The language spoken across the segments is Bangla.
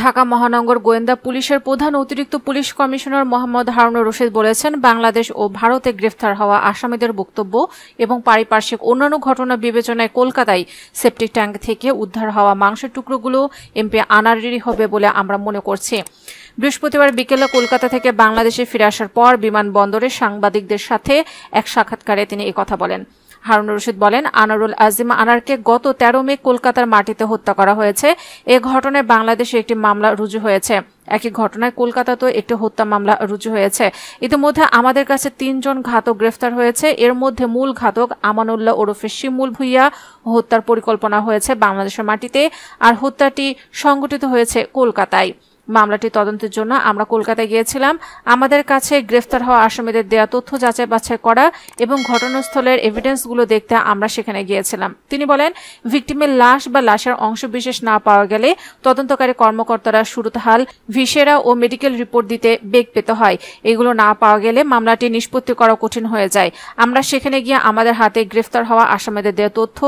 ঢাকা মহানগর গোয়েন্দা পুলিশের প্রধান অতিরিক্ত পুলিশ কমিশনার মোহাম্মদ হারুনুর রশিদ বলেছেন বাংলাদেশ ও ভারতে গ্রেফতার হওয়া আসামিদের বক্তব্য এবং পারিপার্শ্বিক অন্যান্য ঘটনা বিবেচনায় কলকাতায় সেপ্টিক ট্যাঙ্ক থেকে উদ্ধার হওয়া মাংসের টুকরোগুলো এমপি আনারেরই হবে বলে আমরা মনে করছি বৃহস্পতিবার বিকেলে কলকাতা থেকে বাংলাদেশে ফিরে আসার পর বিমানবন্দরে সাংবাদিকদের সাথে এক সাক্ষাৎকারে তিনি কথা বলেন হারুন রশিদ বলেন আনারুল আজিম আনারকে গত তেরো মে কলকাতার মাটিতে হত্যা করা হয়েছে এ ঘটনায় বাংলাদেশে একটি মামলা রুজু হয়েছে একই ঘটনায় কলকাতাতেও একটি হত্যা মামলা রুজু হয়েছে ইতিমধ্যে আমাদের কাছে তিনজন ঘাতক গ্রেফতার হয়েছে এর মধ্যে মূল ঘাতক আমানুল্লাহ ওরফে শিমুল ভুইয়া হত্যার পরিকল্পনা হয়েছে বাংলাদেশের মাটিতে আর হত্যাটি সংগঠিত হয়েছে কলকাতায় মামলাটি তদন্তের জন্য আমরা কলকাতায় গিয়েছিলাম আমাদের কাছে গ্রেফতার হওয়া আসামিদের দেয়া তথ্য যাচাই বাছাই করা এবং ঘটনাস্থলের এভিডেন্সগুলো দেখতে আমরা সেখানে গিয়েছিলাম তিনি বলেন ভিকটিমের লাশ বা লাশের অংশবিশেষ না পাওয়া গেলে তদন্তকারী কর্মকর্তারা হাল ভিসেরা ও মেডিকেল রিপোর্ট দিতে বেগ পেতে হয় এগুলো না পাওয়া গেলে মামলাটি নিষ্পত্তি করা কঠিন হয়ে যায় আমরা সেখানে গিয়ে আমাদের হাতে গ্রেফতার হওয়া আসামিদের দেয়া তথ্য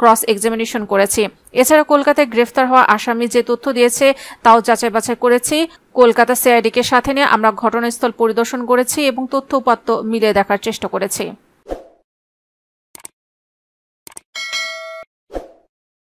ক্রস এক্সামিনেশন করেছি এছাড়া কলকাতায় গ্রেফতার হওয়া আসামি যে তথ্য দিয়েছে তাও যাচাই বাছাই করেছি কলকাতা সিআইডিকে সাথে নিয়ে আমরা ঘটনাস্থল পরিদর্শন করেছি এবং তথ্য উপাত্ত মিলিয়ে দেখার চেষ্টা করেছি